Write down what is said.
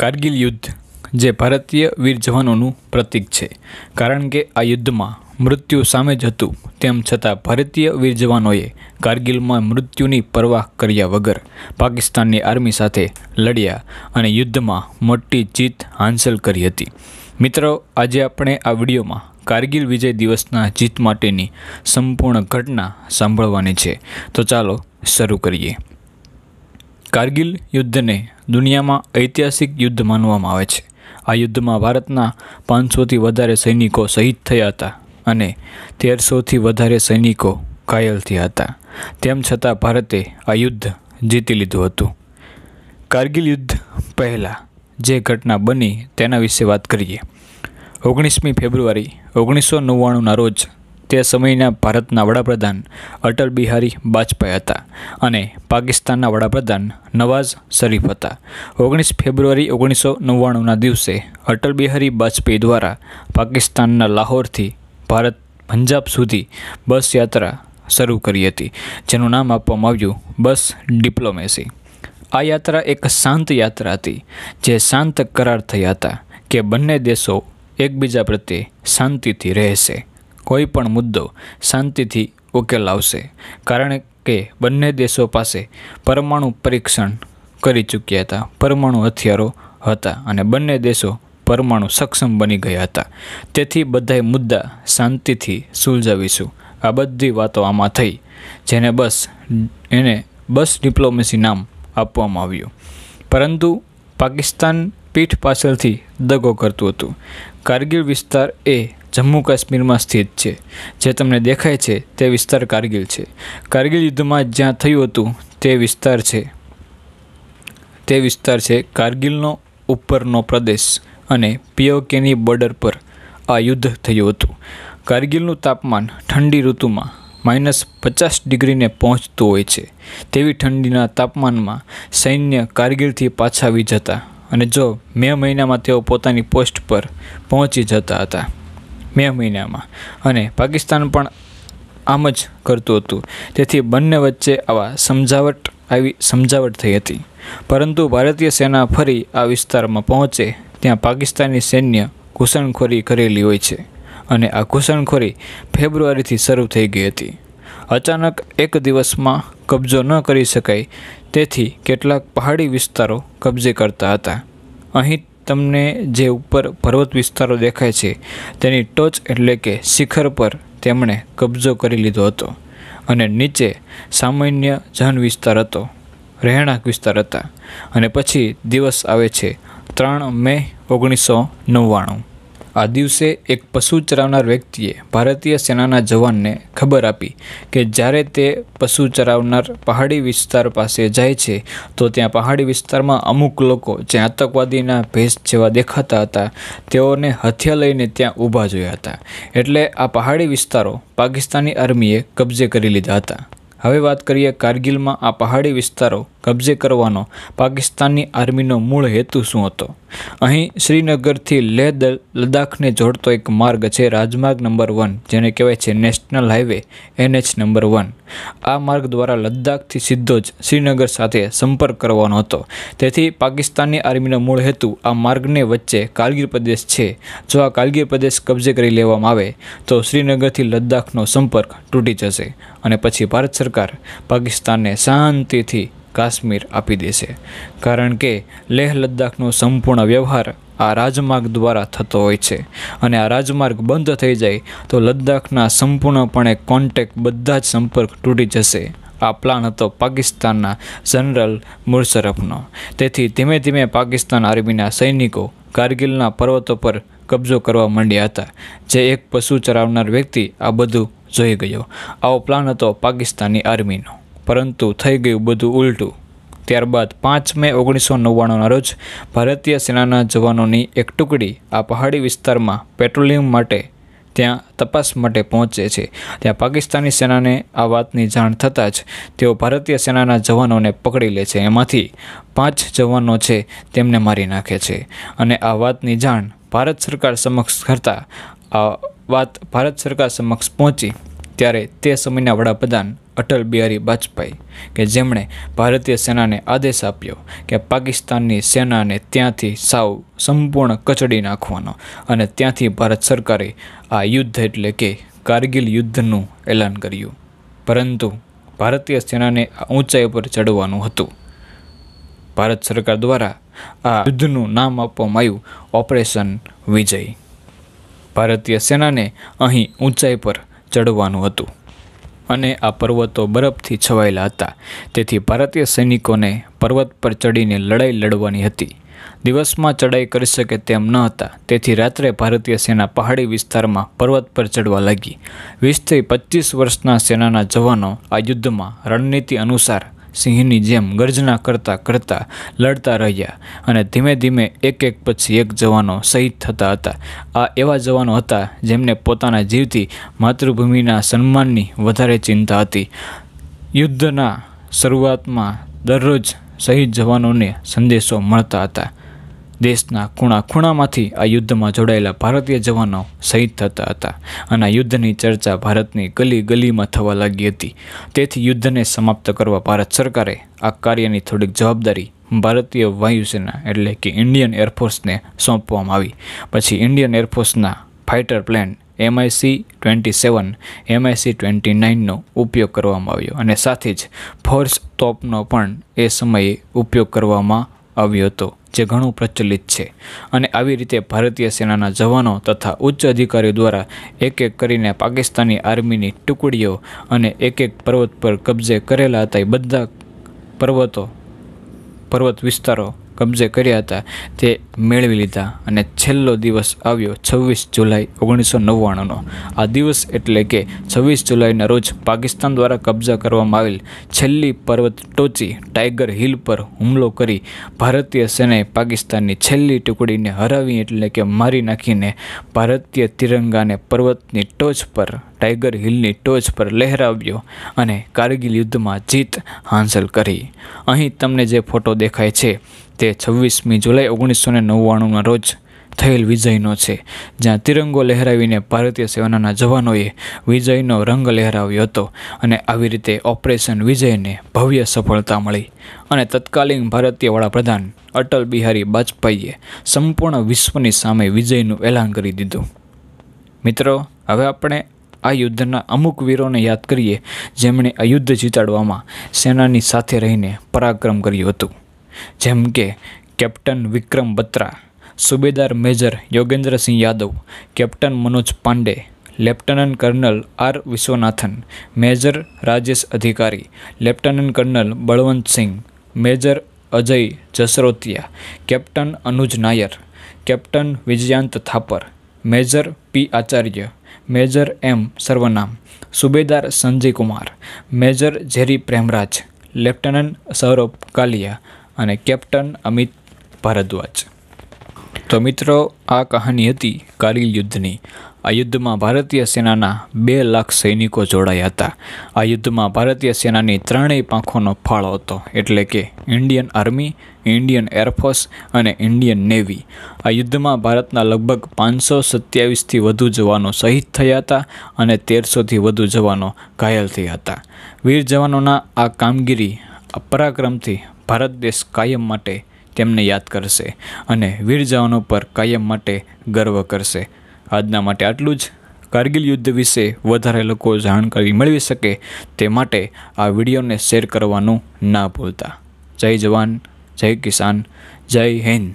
કારગિલ યુદ્ધ જે ભારતીય વીર જવાનોનું પ્રતીક છે કારણ કે આ યુદ્ધમાં મૃત્યુ સામે જ હતું તેમ છતાં ભારતીય વીર જવાનોએ કારગિલમાં મૃત્યુની પરવાહ કર્યા વગર પાકિસ્તાનની આર્મી સાથે લડ્યા અને યુદ્ધમાં મોટી જીત હાંસલ કરી હતી મિત્રો આજે આપણે આ વિડીયોમાં કારગિલ વિજય દિવસના જીત માટેની સંપૂર્ણ ઘટના સાંભળવાની છે તો ચાલો શરૂ કરીએ કારગિલ યુદ્ધને દુનિયામાં ઐતિહાસિક યુદ્ધ માનવામાં આવે છે આ યુદ્ધમાં ભારતના પાંચસોથી વધારે સૈનિકો શહીદ થયા હતા અને તેરસોથી વધારે સૈનિકો ઘાયલ થયા હતા તેમ છતાં ભારતે આ યુદ્ધ જીતી લીધું હતું કારગિલ યુદ્ધ પહેલાં જે ઘટના બની તેના વિશે વાત કરીએ ઓગણીસમી ફેબ્રુઆરી ઓગણીસો નવ્વાણુંના રોજ તે સમયના ભારતના વડાપ્રધાન અટલ બિહારી વાજપેયી હતા અને પાકિસ્તાનના વડાપ્રધાન નવાઝ શરીફ હતા ઓગણીસ ફેબ્રુઆરી ઓગણીસો નવ્વાણુંના દિવસે અટલ બિહારી બાજપેયી દ્વારા પાકિસ્તાનના લાહોરથી ભારત પંજાબ સુધી બસ યાત્રા શરૂ કરી હતી જેનું નામ આપવામાં આવ્યું બસ ડિપ્લોમેસી આ યાત્રા એક શાંત યાત્રા હતી જે શાંત કરાર થયા હતા કે બંને દેશો એકબીજા પ્રત્યે શાંતિથી રહેશે કોઈ પણ મુદ્દો શાંતિથી ઉકેલ આવશે કારણ કે બંને દેશો પાસે પરમાણુ પરીક્ષણ કરી ચૂક્યા હતા પરમાણુ હથિયારો હતા અને બંને દેશો પરમાણુ સક્ષમ બની ગયા હતા તેથી બધાય મુદ્દા શાંતિથી સુલઝાવીશું આ બધી વાતો આમાં થઈ જેને બસ એને બસ ડિપ્લોમેસી નામ આપવામાં આવ્યું પરંતુ પાકિસ્તાન પીઠ પાછળથી દગો કરતું હતું કારગિલ વિસ્તાર એ જમ્મુ કાશ્મીરમાં સ્થિત છે જે તમને દેખાય છે તે વિસ્તાર કારગિલ છે કારગિલ યુદ્ધમાં જ્યાં થયું હતું તે વિસ્તાર છે તે વિસ્તાર છે કારગિલનો ઉપરનો પ્રદેશ અને પીઓકેની બોર્ડર પર આ યુદ્ધ થયું હતું કારગિલનું તાપમાન ઠંડી ઋતુમાં માઇનસ પચાસ ડિગ્રીને પહોંચતું હોય છે તેવી ઠંડીના તાપમાનમાં સૈન્ય કારગિલથી પાછા આવી જતા અને જો મે મહિનામાં તેઓ પોતાની પોસ્ટ પર પહોંચી જતા હતા મે મહિનામાં અને પાકિસ્તાન પણ આમ જ કરતું હતું તેથી બંને વચ્ચે આવા સમજાવટ આવી સમજાવટ થઈ હતી પરંતુ ભારતીય સેના ફરી આ વિસ્તારમાં પહોંચે ત્યાં પાકિસ્તાની સૈન્ય ઘૂસણખોરી કરેલી હોય છે અને આ ઘૂસણખોરી ફેબ્રુઆરીથી શરૂ થઈ ગઈ હતી અચાનક એક દિવસમાં કબજો ન કરી શકાય તેથી કેટલાક પહાડી વિસ્તારો કબજે કરતા હતા અહીં તમને જે ઉપર પર્વત વિસ્તારો દેખાય છે તેની ટોચ એટલે કે શિખર પર તેમણે કબજો કરી લીધો હતો અને નીચે સામાન્ય જન વિસ્તાર હતો રહેણાંક વિસ્તાર હતા અને પછી દિવસ આવે છે ત્રણ મે ઓગણીસો નવ્વાણું આ દિવસે એક પશુ ચરાવનાર વ્યક્તિએ ભારતીય સેનાના જવાનને ખબર આપી કે જ્યારે તે પશુ ચરાવનાર પહાડી વિસ્તાર પાસે જાય છે તો ત્યાં પહાડી વિસ્તારમાં અમુક લોકો જે આતંકવાદીના ભેસ જેવા દેખાતા હતા તેઓને હથિયાર લઈને ત્યાં ઊભા જોયા હતા એટલે આ પહાડી વિસ્તારો પાકિસ્તાની આર્મીએ કબજે કરી લીધા હતા હવે વાત કરીએ કારગિલમાં આ પહાડી વિસ્તારો કબજે કરવાનો પાકિસ્તાનની આર્મીનો મૂળ હેતુ શું હતો અહીં શ્રીનગરથી લેહ લદ્દાખને જોડતો એક માર્ગ છે રાજમાર્ગ નંબર વન જેને કહેવાય છે national highway NH number one આ માર્ગ દ્વારા લદ્દાખથી સીધો જ શ્રીનગર સાથે સંપર્ક કરવાનો હતો તેથી પાકિસ્તાનની આર્મીનો મૂળ હેતુ આ માર્ગને વચ્ચે કાલગીર પ્રદેશ છે જો આ કાલગીર પ્રદેશ કબજે કરી લેવામાં આવે તો શ્રીનગરથી લદ્દાખનો સંપર્ક તૂટી જશે અને પછી ભારત સરકાર પાકિસ્તાનને શાંતિથી કાશ્મીર આપી દેશે કારણ કે લેહ લદ્દાખનો સંપૂર્ણ વ્યવહાર આ રાજમાર્ગ દ્વારા થતો હોય છે અને આ રાજમાર્ગ બંધ થઈ જાય તો લદ્દાખના સંપૂર્ણપણે કોન્ટેક બધા જ સંપર્ક તૂટી જશે આ પ્લાન હતો પાકિસ્તાનના જનરલ મુશરફનો તેથી ધીમે ધીમે પાકિસ્તાન આર્મીના સૈનિકો કારગિલના પર્વતો પર કબજો કરવા માંડ્યા હતા જે એક પશુ ચરાવનાર વ્યક્તિ આ બધું જોઈ ગયો આવો પ્લાન હતો પાકિસ્તાની આર્મીનો પરંતુ થઈ ગયું બધું ઉલટું ત્યારબાદ પાંચ મે ઓગણીસો નવ્વાણુંના રોજ ભારતીય સેનાના જવાનોની એક ટુકડી આ પહાડી વિસ્તારમાં પેટ્રોલિયમ માટે ત્યાં તપાસ માટે પહોંચે છે ત્યાં પાકિસ્તાની સેનાને આ વાતની જાણ થતાં જ તેઓ ભારતીય સેનાના જવાનોને પકડી લે છે એમાંથી પાંચ જવાનો છે તેમને મારી નાખે છે અને આ વાતની જાણ ભારત સરકાર સમક્ષ કરતાં આ વાત ભારત સરકાર સમક્ષ પહોંચી ત્યારે તે સમયના વડાપ્રધાન અટલ બિહારી વાજપેયી કે જેમણે ભારતીય સેનાને આદેશ આપ્યો કે પાકિસ્તાનની સેનાને ત્યાંથી સાવ સંપૂર્ણ કચડી નાખવાનો અને ત્યાંથી ભારત સરકારે આ યુદ્ધ એટલે કે કારગિલ યુદ્ધનું એલાન કર્યું પરંતુ ભારતીય સેનાને આ ઊંચાઈ પર ચડવાનું હતું ભારત સરકાર દ્વારા આ યુદ્ધનું નામ આપવામાં આવ્યું ઓપરેશન વિજય ભારતીય સેનાને અહીં ઊંચાઈ પર ચડવાનું હતું અને આ પર્વતો બરફથી છવાયેલા હતા તેથી ભારતીય સૈનિકોને પર્વત પર ચડીને લડાઈ લડવાની હતી દિવસમાં ચડાઈ કરી શકે તેમ ન હતા તેથી રાત્રે ભારતીય સેના પહાડી વિસ્તારમાં પર્વત પર ચડવા લાગી વીસથી પચીસ વર્ષના સેનાના જવાનો આ યુદ્ધમાં રણનીતિ અનુસાર સિંહની જેમ ગર્જના કરતા કરતા લડતા રહ્યા અને ધીમે ધીમે એક એક પછી એક જવાનો શહીદ થતા હતા આ એવા જવાનો હતા જેમને પોતાના જીવથી માતૃભૂમિના સન્માનની વધારે ચિંતા હતી યુદ્ધના શરૂઆતમાં દરરોજ શહીદ જવાનોને સંદેશો મળતા હતા દેશના ખૂણા ખૂણામાંથી આ યુદ્ધમાં જોડાયેલા ભારતીય જવાનો શહીદ થતા હતા અને આ યુદ્ધની ચર્ચા ભારતની ગલી ગલીમાં થવા લાગી હતી તેથી યુદ્ધને સમાપ્ત કરવા ભારત સરકારે આ કાર્યની થોડીક જવાબદારી ભારતીય વાયુસેના એટલે કે ઇન્ડિયન એરફોર્સને સોંપવામાં આવી પછી ઇન્ડિયન એરફોર્સના fighter plane MiG twenty seven MiG twenty નાઇનનો ઉપયોગ કરવામાં આવ્યો અને સાથે જ ફોર્સ તોપનો પણ એ સમયે ઉપયોગ કરવામાં આવ્યો હતો જે ઘણું પ્રચલિત છે અને આવી રીતે ભારતીય સેનાના જવાનો તથા ઉચ્ચ અધિકારીઓ દ્વારા એક એક કરીને પાકિસ્તાની આર્મીની ટુકડીઓ અને એક એક પર્વત પર કબજે કરેલા હતા એ બધા પર્વતો પર્વત વિસ્તારો કબજે કર્યા હતા તે મેળવી લીધા અને છેલ્લો દિવસ આવ્યો છવ્વીસ જુલાઈ ઓગણીસો નવ્વાણુંનો આ દિવસ એટલે કે છવ્વીસ જુલાઈના રોજ પાકિસ્તાન દ્વારા કબજા કરવામાં આવેલ છેલ્લી પર્વત ટોચી ટાઈગર હિલ પર હુમલો કરી ભારતીય સેનાએ પાકિસ્તાનની છેલ્લી ટુકડીને હરાવી એટલે કે મારી નાખીને ભારતીય તિરંગાને પર્વતની ટોચ પર ટાઈગર હિલની ટોચ પર લહેરાવ્યો અને કારગિલ યુદ્ધમાં જીત હાંસલ કરી અહીં તમને જે ફોટો દેખાય છે તે છવ્વીસમી જુલાઈ ઓગણીસો ને નવ્વાણુંના રોજ થયેલ વિજયનો છે જ્યાં તિરંગો લહેરાવીને ભારતીય સેનાના જવાનોએ વિજયનો રંગ લહેરાવ્યો હતો અને આવી રીતે ઓપરેશન વિજયને ભવ્ય સફળતા મળી અને તત્કાલીન ભારતીય વડાપ્રધાન અટલ બિહારી વાજપેયીએ સંપૂર્ણ વિશ્વની સામે વિજયનું એલાન કરી દીધું મિત્રો હવે આપણે આ યુદ્ધના અમુક વીરોને યાદ કરીએ જેમણે આ યુદ્ધ જીતાડવામાં સેનાની સાથે રહીને પરાક્રમ કર્યું હતું જેમ કે captain Vikram Batra subedar major Yogendra Singh Yadav captain Manoj Pande lieutenant colonel R Vishwanathan major Rajesh Adhikari lieutenant colonel Balwant Singh major Ajay Jasrotia captain Anuj Nair captain Vijyant Thapar major P Acharya major M Saravanan subedar Sanjay Kumar major ઝેરી પ્રેમરાજ લેફ્ટનન્ટ સૌરભ કાલિયા અને કેપ્ટન અમિત ભારદ્વાજ તો મિત્રો આ કહાની હતી કારગિલ યુદ્ધની આ યુદ્ધમાં ભારતીય સેનાના બે લાખ સૈનિકો જોડાયા હતા આ યુદ્ધમાં ભારતીય સેનાની ત્રણેય પાંખોનો ફાળો હતો એટલે કે ઇન્ડિયન આર્મી ઇન્ડિયન એરફોર્સ અને ઇન્ડિયન નેવી આ યુદ્ધમાં ભારતના લગભગ પાંચસો સત્યાવીસથી વધુ જવાનો શહીદ થયા હતા અને તેરસોથી વધુ જવાનો ઘાયલ થયા હતા વીર જવાનોના આ કામગીરી પરાક્રમથી ભારત દેશ કાયમ માટે તેમને યાદ કરશે અને વીર જવાનો પર કાયમ માટે ગર્વ કરશે આજના માટે આટલું જ કારગિલ યુદ્ધ વિશે વધારે લોકો જાણકારી મેળવી શકે તે માટે આ વિડીયોને શેર કરવાનું ના ભૂલતા જય જવાન જય કિસાન જય હિન્દ